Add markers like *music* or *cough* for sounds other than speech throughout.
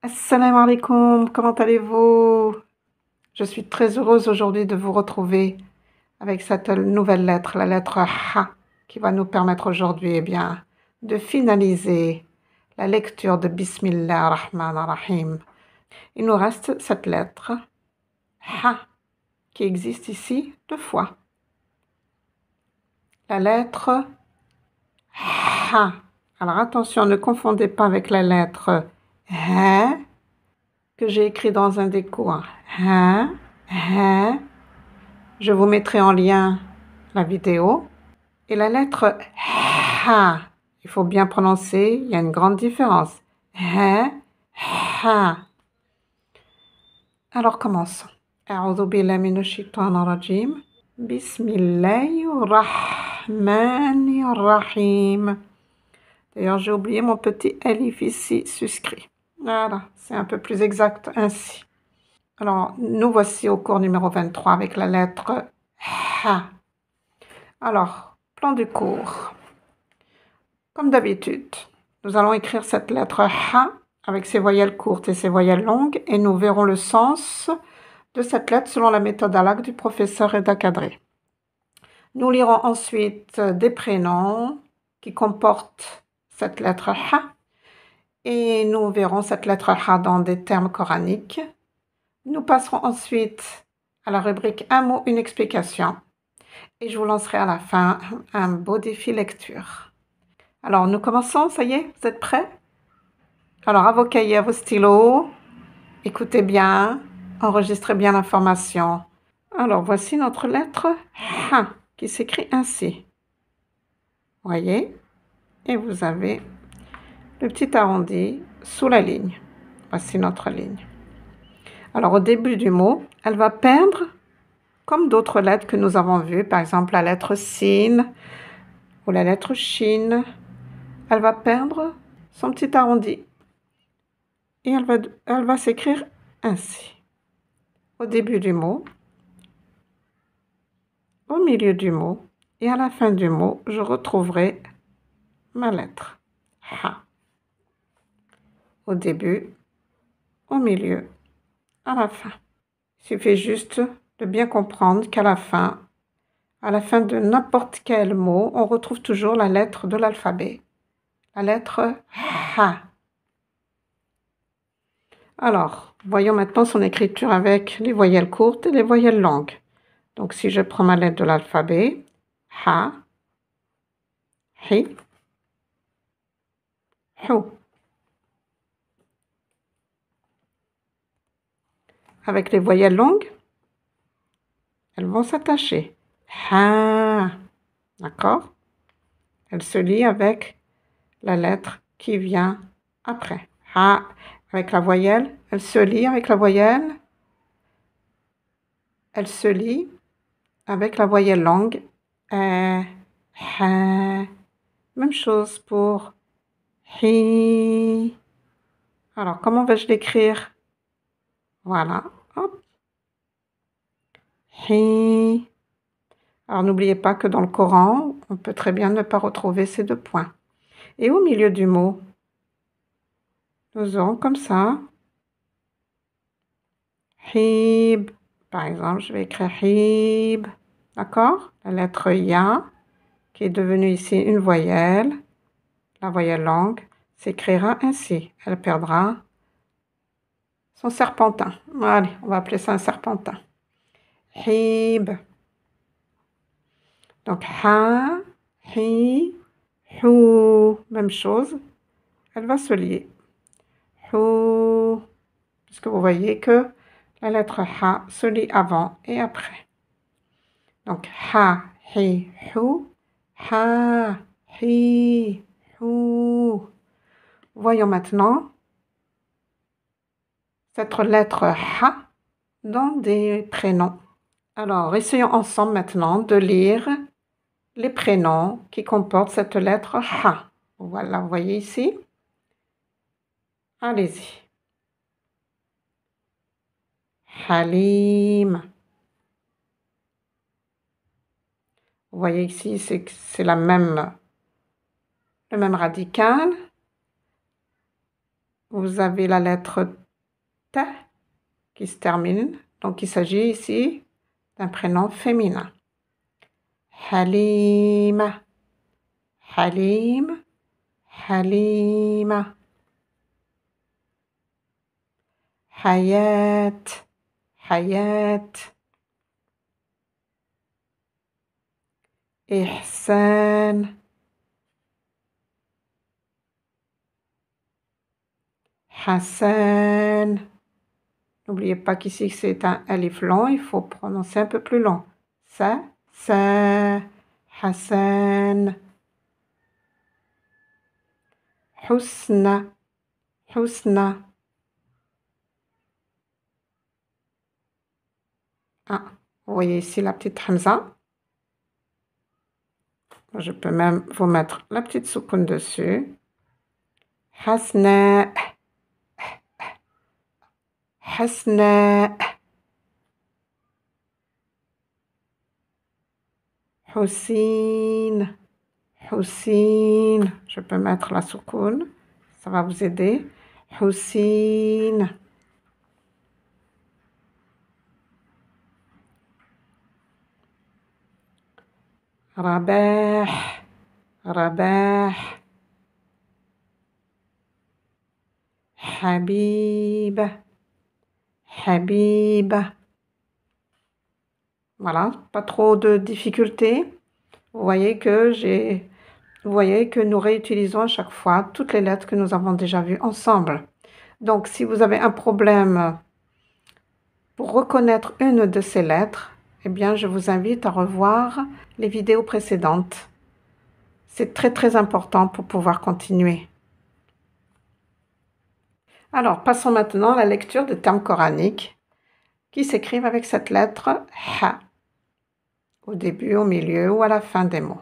Assalamu alaikum, comment allez-vous Je suis très heureuse aujourd'hui de vous retrouver avec cette nouvelle lettre, la lettre Ha, qui va nous permettre aujourd'hui eh bien, de finaliser la lecture de Bismillah Rahman Rahim. Il nous reste cette lettre Ha, qui existe ici deux fois. La lettre Ha. Alors attention, ne confondez pas avec la lettre hein, que j'ai écrit dans un des cours. Hein? Hein? Je vous mettrai en lien la vidéo. Et la lettre ha, il faut bien prononcer, il y a une grande différence. ha. Hein? Alors commençons. أعوذ rajim. D'ailleurs, j'ai oublié mon petit alif ici suscrit. Voilà, c'est un peu plus exact ainsi. Alors, nous voici au cours numéro 23 avec la lettre H. Alors, plan du cours. Comme d'habitude, nous allons écrire cette lettre H avec ses voyelles courtes et ses voyelles longues et nous verrons le sens de cette lettre selon la méthode ALAC du professeur et Cadré. Nous lirons ensuite des prénoms qui comportent cette lettre H et nous verrons cette lettre ha dans des termes coraniques. Nous passerons ensuite à la rubrique Un mot, une explication. Et je vous lancerai à la fin un beau défi lecture. Alors, nous commençons, ça y est, vous êtes prêts Alors, à vos cahiers, à vos stylos, écoutez bien, enregistrez bien l'information. Alors, voici notre lettre H qui s'écrit ainsi. Voyez Et vous avez le petit arrondi sous la ligne. Voici notre ligne. Alors au début du mot, elle va perdre comme d'autres lettres que nous avons vues, par exemple la lettre sin ou la lettre chine. Elle va perdre son petit arrondi et elle va, elle va s'écrire ainsi. Au début du mot, au milieu du mot et à la fin du mot, je retrouverai ma lettre au début, au milieu, à la fin. Il suffit juste de bien comprendre qu'à la fin, à la fin de n'importe quel mot, on retrouve toujours la lettre de l'alphabet. La lettre Ha. Alors, voyons maintenant son écriture avec les voyelles courtes et les voyelles longues. Donc, si je prends ma lettre de l'alphabet, Ha, Hi, Hu. avec les voyelles longues, elles vont s'attacher. Ha. D'accord Elle se lit avec la lettre qui vient après. Ha. Avec la voyelle, elle se lit avec la voyelle. Elle se lit avec la voyelle longue. Même chose pour hi. Alors, comment vais-je l'écrire Voilà. Alors n'oubliez pas que dans le Coran, on peut très bien ne pas retrouver ces deux points. Et au milieu du mot, nous aurons comme ça hib. Par exemple, je vais écrire hib. D'accord La lettre ya, qui est devenue ici une voyelle, la voyelle langue, s'écrira ainsi. Elle perdra son serpentin. Allez, on va appeler ça un serpentin donc ha, hi, HU, même chose, elle va se lier. Parce puisque vous voyez que la lettre ha se lit avant et après. Donc ha, hi, HU, ha, hi, HU. Voyons maintenant cette lettre ha dans des prénoms. Alors, essayons ensemble maintenant de lire les prénoms qui comportent cette lettre H. Voilà, vous voyez ici. Allez-y. Halim. Vous voyez ici, c'est la même, le même radical. Vous avez la lettre T qui se termine. Donc, il s'agit ici un prénom féminin. Halima, Halim, Halima. Hayat, Hayat. Ihsan, Hassan. N'oubliez pas qu'ici, c'est un alif long, il faut prononcer un peu plus long. Sa, sa, Hassan, Husna, Husna. Ah, vous voyez ici la petite Hamza. Je peux même vous mettre la petite soukoun dessus. Hasna. Houssine, Houssine, je peux mettre la soukoune, ça va vous aider. Houssine, Rabah, Rabah, Habib habib Voilà, pas trop de difficultés. Vous voyez que j'ai vous voyez que nous réutilisons à chaque fois toutes les lettres que nous avons déjà vues ensemble. Donc, si vous avez un problème pour reconnaître une de ces lettres, eh bien, je vous invite à revoir les vidéos précédentes. C'est très, très important pour pouvoir continuer. Alors, passons maintenant à la lecture des termes coraniques qui s'écrivent avec cette lettre Ha au début, au milieu ou à la fin des mots.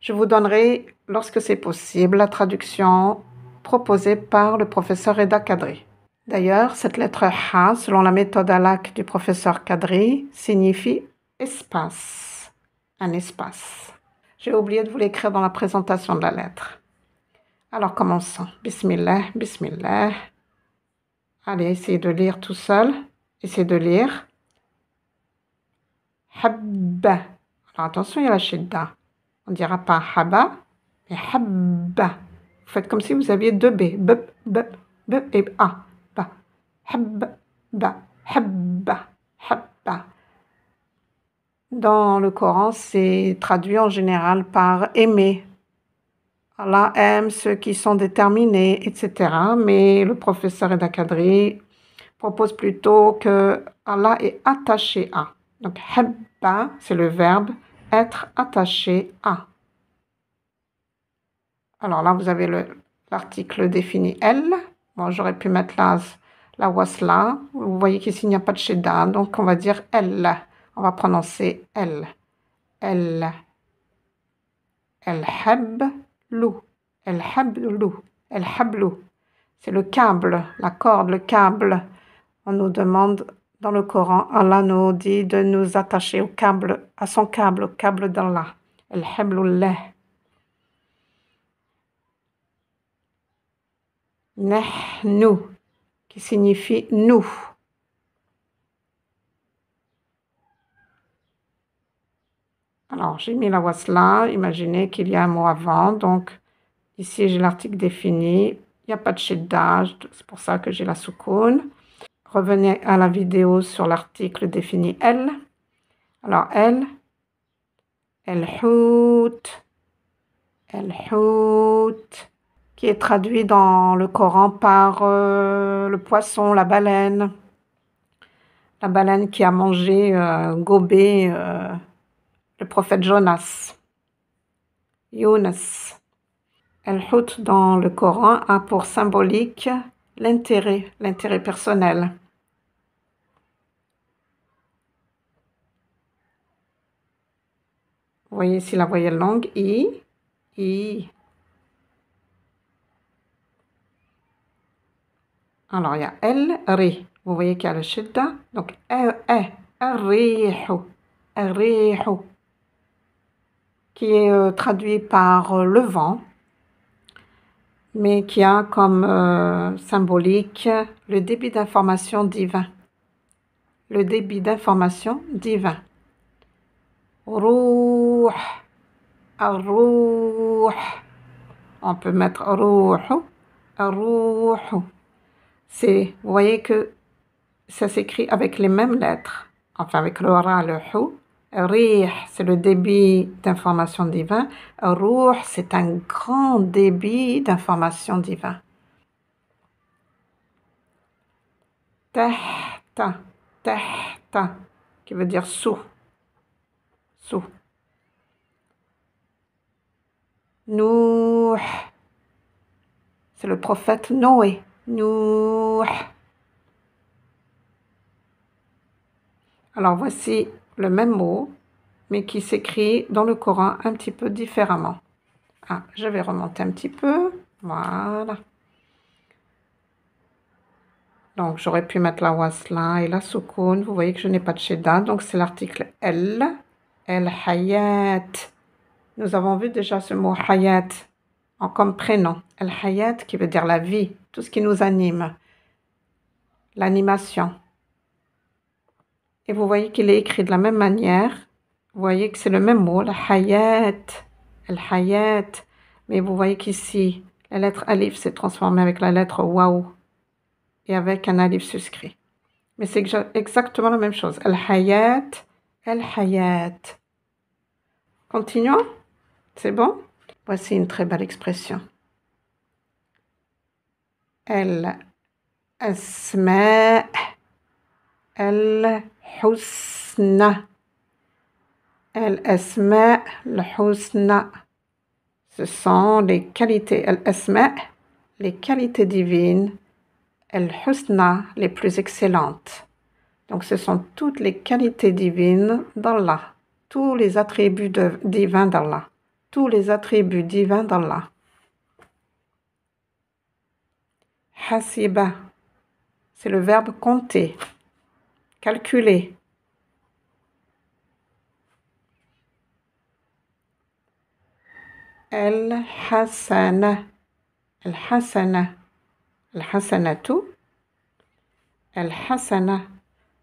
Je vous donnerai, lorsque c'est possible, la traduction proposée par le professeur Eda Kadri. D'ailleurs, cette lettre Ha, selon la méthode ALAC du professeur Kadri, signifie espace, un espace. J'ai oublié de vous l'écrire dans la présentation de la lettre. Alors commençons. Bismillah, bismillah. Allez, essayez de lire tout seul. Essayez de lire. Habba. Alors attention, il y a la chedda, On ne dira pas habba, mais habba. Vous faites comme si vous aviez deux B. B, B, B et A. Habba, habba, habba. Dans le Coran, c'est traduit en général par aimer, Allah aime ceux qui sont déterminés, etc. Mais le professeur Eda propose plutôt que Allah est attaché à. Donc, hebba, c'est le verbe être attaché à. Alors là, vous avez l'article défini L. Bon, j'aurais pu mettre la, wasla. Vous voyez qu'ici, il n'y a pas de sheda. Donc, on va dire L. On va prononcer L. L. El heb c'est le câble, la corde, le câble. On nous demande dans le Coran, Allah nous dit de nous attacher au câble, à son câble, au câble d'Allah. El hablullah. nous, qui signifie nous. Alors, j'ai mis la wasla. Imaginez qu'il y a un mot avant. Donc, ici, j'ai l'article défini. Il n'y a pas de d'âge. C'est pour ça que j'ai la soukoun. Revenez à la vidéo sur l'article défini elle. Alors, elle, elle hout El-Hout. Qui est traduit dans le Coran par euh, le poisson, la baleine. La baleine qui a mangé, euh, gobé. Euh, le prophète Jonas. Younes. El-Hout dans le Coran a pour symbolique l'intérêt, l'intérêt personnel. Vous voyez ici la voyelle longue, I, I. Alors, il y a L, Ri. Vous voyez qu'il y a le shidda. Donc, E, E, e Rihu, e, R qui est euh, traduit par euh, le vent, mais qui a comme euh, symbolique le débit d'information divin. Le débit d'information divin. Rouh, rouh. On peut mettre rouh, rouh. C'est, vous voyez que ça s'écrit avec les mêmes lettres, enfin avec le ra, le Rih, c'est le débit d'information divine. Ruh, c'est un grand débit d'informations ta, Tahta, tahta, qui veut dire sous. Sous. Nouh, c'est le prophète Noé. Nouh. Alors voici le même mot, mais qui s'écrit dans le Coran un petit peu différemment. Ah, je vais remonter un petit peu. Voilà. Donc, j'aurais pu mettre la wasla et la soukoun. Vous voyez que je n'ai pas de sheda. Donc, c'est l'article L. El Hayat. Nous avons vu déjà ce mot Hayat en, comme prénom. El Hayat qui veut dire la vie, tout ce qui nous anime, l'animation. Et vous voyez qu'il est écrit de la même manière. Vous voyez que c'est le même mot, la hayat, El hayat. Mais vous voyez qu'ici, la lettre alif s'est transformée avec la lettre waouh et avec un alif suscrit. Mais c'est exactement la même chose. El hayat, El hayat. Continuons. C'est bon Voici une très belle expression. El asma' elle حسنى الأسماء Husna. Ce sont les qualités, Esme les qualités divines, Husna les plus excellentes. Donc ce sont toutes les qualités divines d'Allah, tous les attributs de, divins d'Allah, tous les attributs divins d'Allah. Hasiba, c'est le verbe compter calculer. El tout El Hassana.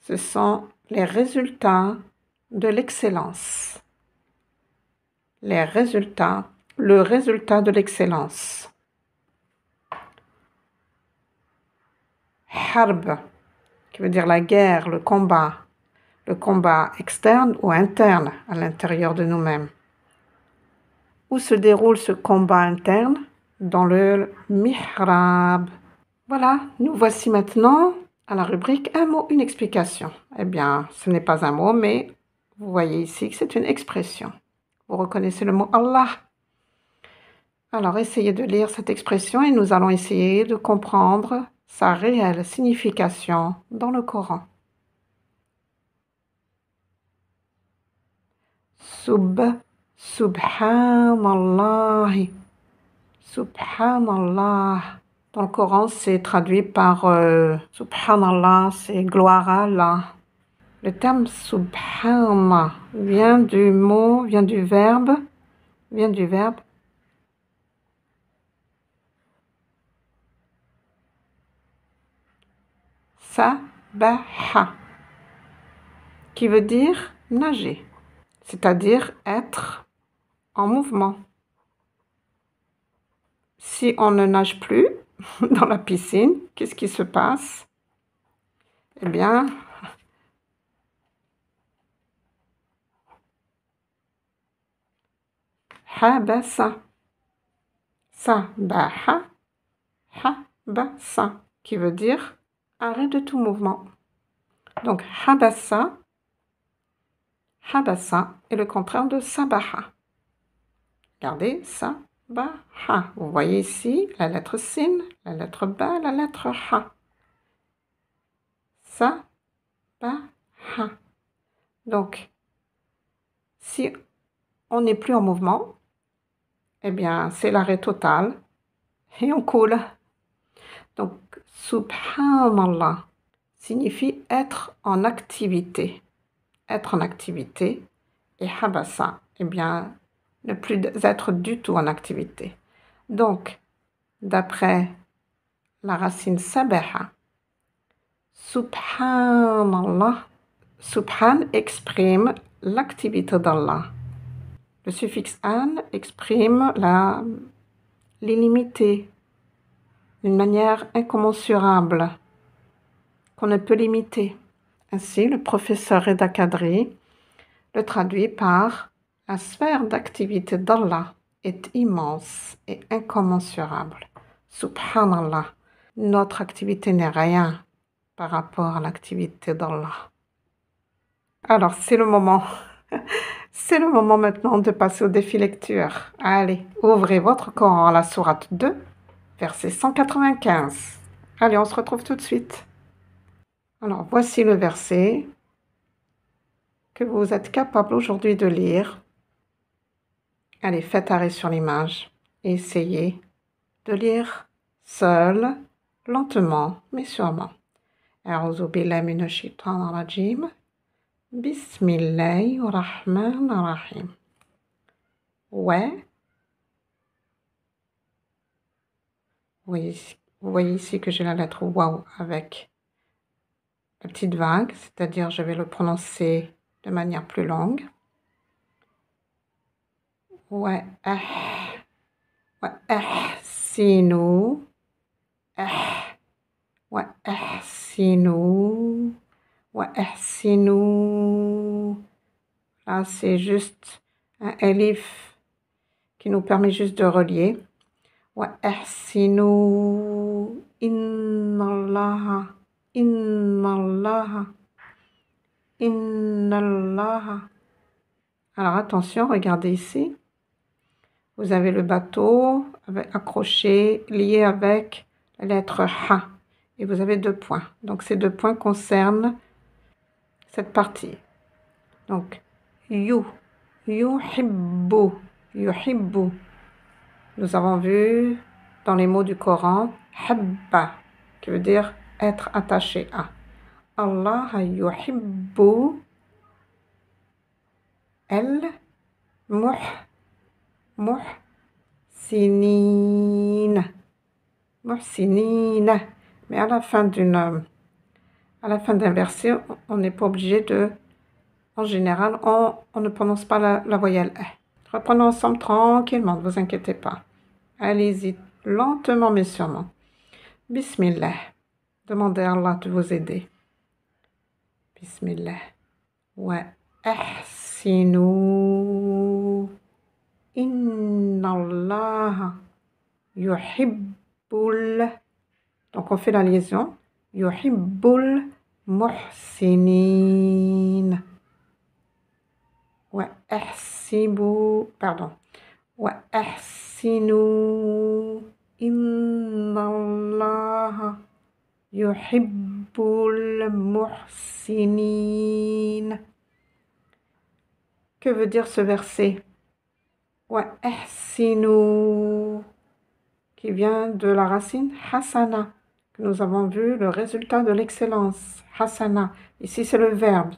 ce sont les résultats de l'excellence les résultats le résultat de l'excellence harb qui veut dire la guerre, le combat, le combat externe ou interne à l'intérieur de nous-mêmes. Où se déroule ce combat interne Dans le mihrab. Voilà, nous voici maintenant à la rubrique un mot, une explication. Eh bien, ce n'est pas un mot, mais vous voyez ici que c'est une expression. Vous reconnaissez le mot Allah. Alors, essayez de lire cette expression et nous allons essayer de comprendre sa réelle signification dans le Coran. Sub, subhanallah, subhanallah. Dans le Coran, c'est traduit par euh, subhanallah, c'est gloire à Allah. Le terme subhan vient du mot, vient du verbe, vient du verbe sabaha, qui veut dire nager, c'est-à-dire être en mouvement. Si on ne nage plus *laughs* dans la piscine, qu'est-ce qui se passe Eh bien, habasa. Sabaha, habasa, qui veut dire arrêt de tout mouvement. Donc, habassa, habassa est le contraire de sabaha. Regardez, sabaha. Vous voyez ici la lettre sin, la lettre ba, la lettre ha. Sabaha. Donc, si on n'est plus en mouvement, eh bien, c'est l'arrêt total et on coule. Donc, Subhanallah signifie être en activité. Être en activité et habasa, eh bien, ne plus être du tout en activité. Donc, d'après la racine sabaha, subhanallah, subhan exprime l'activité d'Allah. Le suffixe an exprime l'illimité, d'une manière incommensurable, qu'on ne peut limiter. Ainsi, le professeur Reda Kadri le traduit par La sphère d'activité d'Allah est immense et incommensurable. Subhanallah, notre activité n'est rien par rapport à l'activité d'Allah. Alors, c'est le moment. *laughs* C'est le moment maintenant de passer au défi lecture. Allez, ouvrez votre Coran à la sourate 2 verset 195. Allez, on se retrouve tout de suite. Alors, voici le verset que vous êtes capable aujourd'hui de lire. Allez, faites arrêt sur l'image et essayez de lire seul, lentement, mais sûrement. Bismillahirrahmanirrahim. Ouais. Vous voyez ici, que j'ai la lettre waouh avec la petite vague, c'est-à-dire je vais le prononcer de manière plus longue. Ouais, ah, ouais, ah, si ouais, ah, ouais, ah, ah Là, c'est juste un elif qui nous permet juste de relier. Alors attention, regardez ici. Vous avez le bateau accroché, lié avec la lettre ha, Et vous avez deux points. Donc ces deux points concernent cette partie. Donc, you, you you yuhibbu. Nous avons vu dans les mots du Coran habba qui veut dire être attaché à. Allah yuhibbu el muh muhsinin sinine mais à la fin d'une à la fin d'un verset on n'est pas obligé de en général on, ne prononce pas la, la voyelle Reprenons ensemble tranquillement, ne vous inquiétez pas. Allez-y lentement mais sûrement. Bismillah. Demandez à Allah de vous aider. Bismillah. Wa ahsinu. Inna Allah yuhibbul. Donc on fait la liaison. Yuhibbul muhsinin. وأحسبوا pardon وأحسنوا إن الله يحب Que veut dire ce verset وأحسنوا qui vient de la racine hasana que nous avons vu le résultat de l'excellence hasana ici c'est le verbe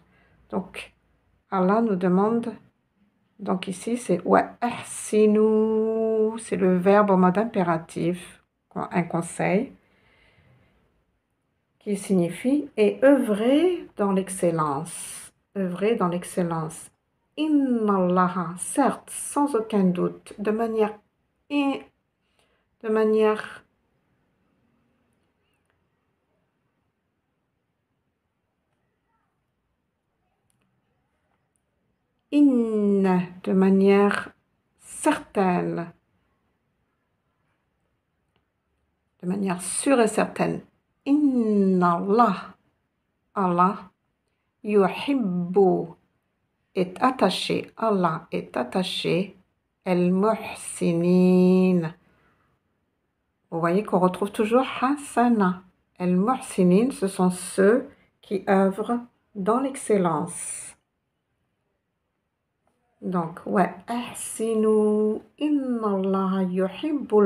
donc Allah nous demande, donc ici c'est nous c'est le verbe en mode impératif, un conseil, qui signifie et œuvrer dans l'excellence. œuvrer dans l'excellence. Innallaha, certes, sans aucun doute, de manière, de manière de manière certaine, de manière sûre et certaine. In Allah, Allah, yuhibbu est attaché, Allah est attaché, el muhsinin. Vous voyez qu'on retrouve toujours hasana. El muhsinin, ce sont ceux qui œuvrent dans l'excellence. Donc, ouais. inna Allah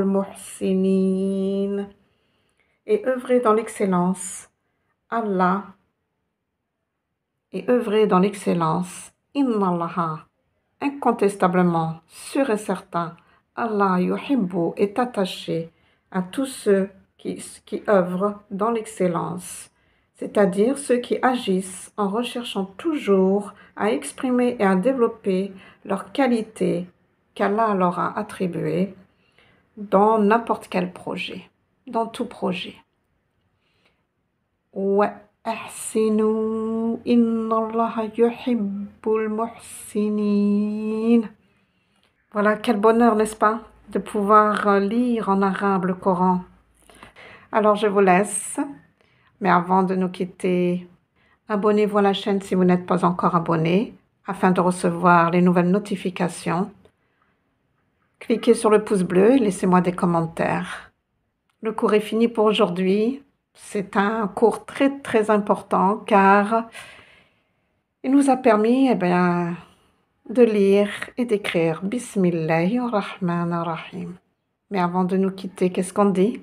muhsinin. Et œuvrez dans l'excellence. Allah. Et œuvrez dans l'excellence. Inna Incontestablement, sûr et certain, Allah yuhibbu est attaché à tous ceux qui, qui œuvrent dans l'excellence c'est-à-dire ceux qui agissent en recherchant toujours à exprimer et à développer leurs qualités qu'Allah leur a attribuées dans n'importe quel projet, dans tout projet. Voilà, quel bonheur, n'est-ce pas, de pouvoir lire en arabe le Coran. Alors, je vous laisse. Mais avant de nous quitter, abonnez-vous à la chaîne si vous n'êtes pas encore abonné afin de recevoir les nouvelles notifications. Cliquez sur le pouce bleu et laissez-moi des commentaires. Le cours est fini pour aujourd'hui. C'est un cours très très important car il nous a permis eh bien, de lire et d'écrire Bismillahirrahmanirrahim. Mais avant de nous quitter, qu'est-ce qu'on dit